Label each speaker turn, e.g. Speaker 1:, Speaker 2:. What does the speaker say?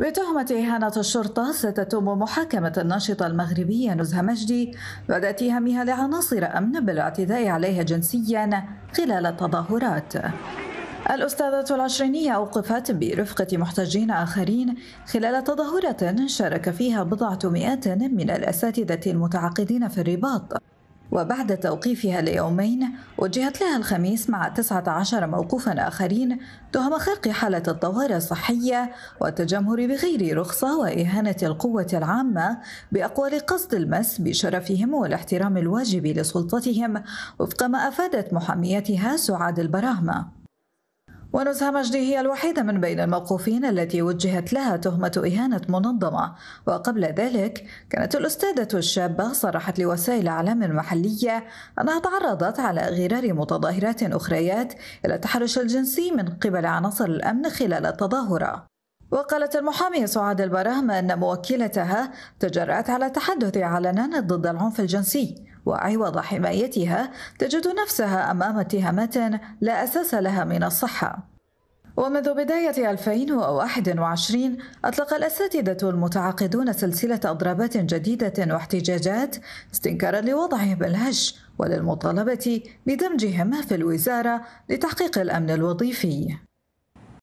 Speaker 1: بتهمة إهانة الشرطة ستتم محاكمة الناشطة المغربية نزهة مجدي بعد اتهامها لعناصر أمن بالاعتداء عليها جنسيا خلال التظاهرات الأستاذة العشرينية أوقفت برفقة محتجين آخرين خلال تظاهرة شارك فيها بضعة مئات من الأساتذة المتعاقدين في الرباط وبعد توقيفها ليومين وجهت لها الخميس مع 19 موقوفا آخرين تهم خرق حالة الطوارئ الصحية والتجمهر بغير رخصة وإهانة القوة العامة بأقوال قصد المس بشرفهم والاحترام الواجب لسلطتهم وفق ما أفادت محاميتها سعاد البراهمة ونزهة مجدي هي الوحيدة من بين الموقوفين التي وجهت لها تهمة إهانة منظمة وقبل ذلك كانت الأستاذة الشابة صرحت لوسائل أعلام محلية أنها تعرضت على غرار متظاهرات أخريات إلى التحرش الجنسي من قبل عناصر الأمن خلال التظاهرة وقالت المحامي سعاد البرهم أن موكلتها تجرأت على التحدث علنا ضد العنف الجنسي وعوض حمايتها تجد نفسها أمام اتهامات لا أساس لها من الصحة ومنذ بداية 2021 أطلق الأساتذة المتعاقدون سلسلة أضرابات جديدة واحتجاجات استنكارا لوضعهم الهش وللمطالبة بدمجهم في الوزارة لتحقيق الأمن الوظيفي